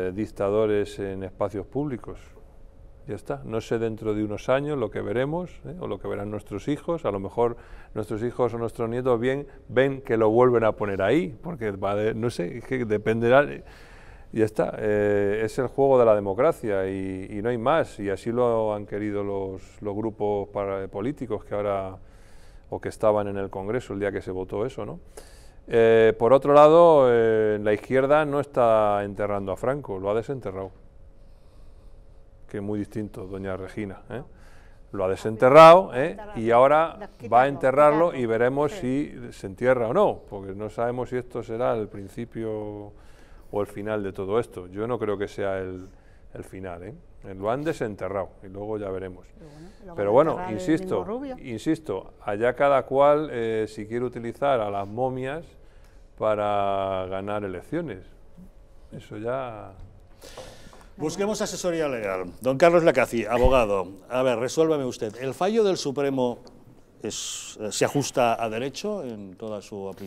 Eh, dictadores en espacios públicos. Ya está, no sé dentro de unos años lo que veremos eh, o lo que verán nuestros hijos, a lo mejor nuestros hijos o nuestros nietos bien, ven que lo vuelven a poner ahí, porque va no sé, es que dependerá, eh, ya está, es el juego de la democracia y, no hay más, y así lo han querido los, grupos políticos que ahora, o que estaban en el Congreso el día que se votó eso, ¿no? Eh, por otro lado, eh, la izquierda no está enterrando a Franco, lo ha desenterrado. Que muy distinto, doña Regina. ¿eh? Lo ha desenterrado y ahora va a enterrarlo y veremos si se entierra o no, porque no sabemos si esto será el principio o el final de todo esto. Yo no creo que sea el el final, ¿eh? Lo han desenterrado y luego ya veremos. Pero bueno, insisto, insisto, allá cada cual eh, si quiere utilizar a las momias para ganar elecciones. Eso ya... Busquemos asesoría legal. Don Carlos Lacaci, abogado. A ver, resuélvame usted. ¿El fallo del Supremo es, eh, se ajusta a derecho en toda su aplicación?